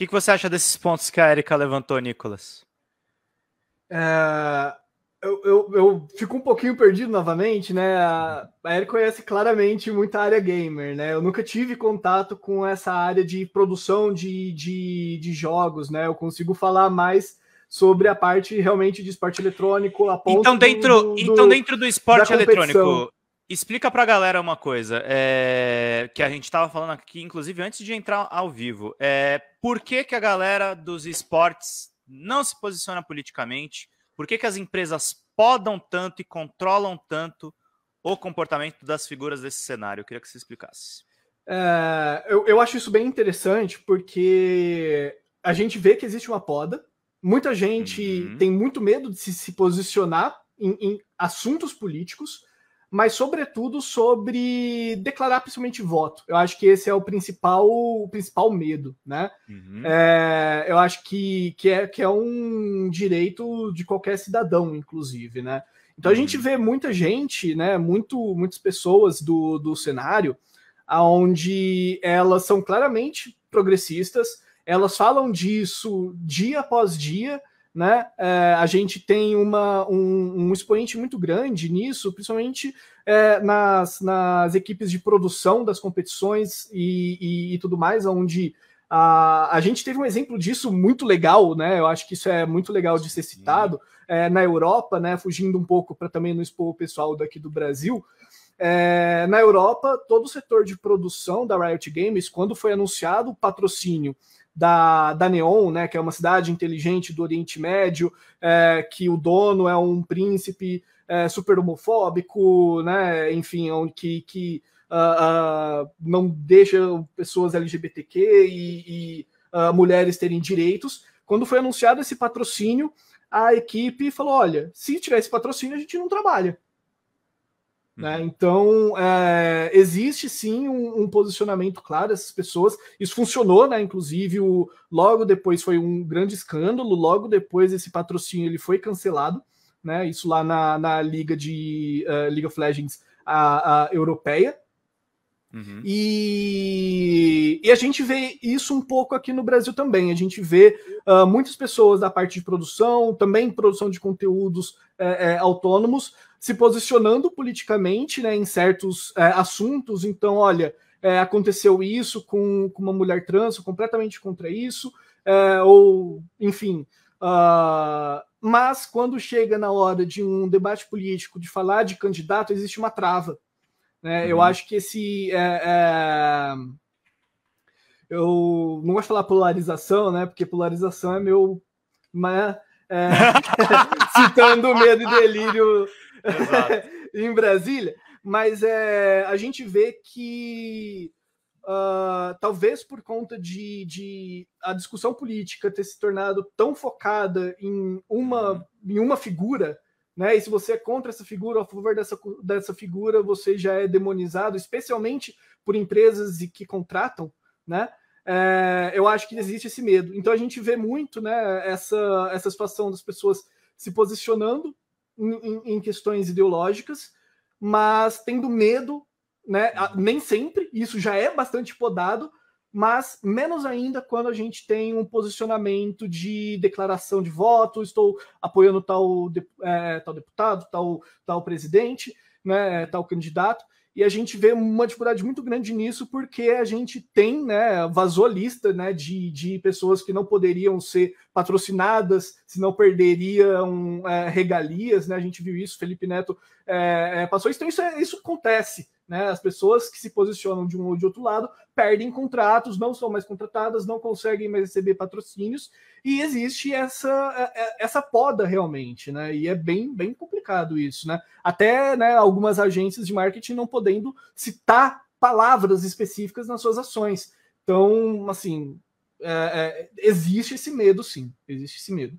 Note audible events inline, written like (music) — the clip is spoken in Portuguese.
que, que você acha desses pontos que a Erika levantou, Nicolas? É, eu, eu, eu, fico um pouquinho perdido novamente, né? A, Erika conhece claramente muita área gamer, né? Eu nunca tive contato com essa área de produção de, de, de jogos, né? Eu consigo falar mais sobre a parte realmente de esporte eletrônico. então, dentro do, do então dentro do esporte eletrônico, Explica para a galera uma coisa, é, que a gente estava falando aqui, inclusive, antes de entrar ao vivo. É, por que, que a galera dos esportes não se posiciona politicamente? Por que, que as empresas podam tanto e controlam tanto o comportamento das figuras desse cenário? Eu queria que você explicasse. É, eu, eu acho isso bem interessante, porque a gente vê que existe uma poda. Muita gente uhum. tem muito medo de se, se posicionar em, em assuntos políticos mas sobretudo sobre declarar principalmente voto. Eu acho que esse é o principal, o principal medo, né? Uhum. É, eu acho que, que, é, que é um direito de qualquer cidadão, inclusive, né? Então uhum. a gente uhum. vê muita gente, né? Muito, muitas pessoas do, do cenário, aonde elas são claramente progressistas, elas falam disso dia após dia, né? É, a gente tem uma, um, um, expoente muito grande nisso, principalmente é, nas, nas equipes de produção das competições e, e, e, tudo mais, onde a, a gente teve um exemplo disso muito legal, né? Eu acho que isso é muito legal de ser citado é, na Europa, né? Fugindo um pouco para também não expor o pessoal daqui do Brasil. É, na Europa, todo o setor de produção da Riot Games, quando foi anunciado o patrocínio da, da Neon, né, que é uma cidade inteligente do Oriente Médio, é, que o dono é um príncipe é, super homofóbico, né, enfim, é que, que uh, uh, não deixa pessoas LGBTQ e, e uh, mulheres terem direitos. Quando foi anunciado esse patrocínio, a equipe falou: olha, se tiver esse patrocínio, a gente não trabalha. Uhum. Né? Então, é, existe sim um, um, posicionamento claro dessas pessoas. Isso funcionou, né? Inclusive, o, logo depois foi um grande escândalo, logo depois esse patrocínio ele foi cancelado, né? Isso lá na, na Liga de uh, League of Legends a, a europeia. Uhum. E, e, a gente vê isso um pouco aqui no Brasil também. A gente vê uh, muitas pessoas da parte de produção, também produção de conteúdos é, é, autônomos, se posicionando politicamente né, em certos é, assuntos. Então, olha, é, aconteceu isso com, com, uma mulher trans, completamente contra isso, é, ou enfim. Uh, mas quando chega na hora de um debate político, de falar de candidato, existe uma trava. Né? Uhum. Eu acho que esse. É, é, eu não gosto de falar polarização, né? Porque polarização é meu. Mas, né? é, (laughs) citando o medo e delírio (laughs) em Brasília, mas é, a gente vê que uh, talvez por conta de, de, a discussão política ter se tornado tão focada em uma, uhum. em uma figura, né? E se você é contra essa figura ou a favor dessa, dessa figura, você já é demonizado, especialmente por empresas que contratam, né? É, eu acho que existe esse medo. Então a gente vê muito né, essa, essa situação das pessoas se posicionando em, em, questões ideológicas, mas tendo medo, né? Uhum. Nem sempre, isso já é bastante podado, mas menos ainda quando a gente tem um posicionamento de declaração de voto, estou apoiando tal, é, tal deputado, tal, tal presidente, né, tal candidato. E a gente vê uma dificuldade muito grande nisso, porque a gente tem, né, vazou lista né, de, de pessoas que não poderiam ser patrocinadas, senão perderiam é, regalias, né? A gente viu isso, Felipe Neto é, é passou isso, então isso, é, isso acontece. Né? As pessoas que se posicionam de um ou de outro lado perdem contratos, não são mais contratadas, não conseguem mais receber patrocínios, e existe essa, é, é, essa poda realmente, né? E é bem, bem complicado isso, né? Até né, algumas agências de marketing não podendo citar palavras específicas nas suas ações. Então, assim, é, é, existe esse medo, sim, existe esse medo.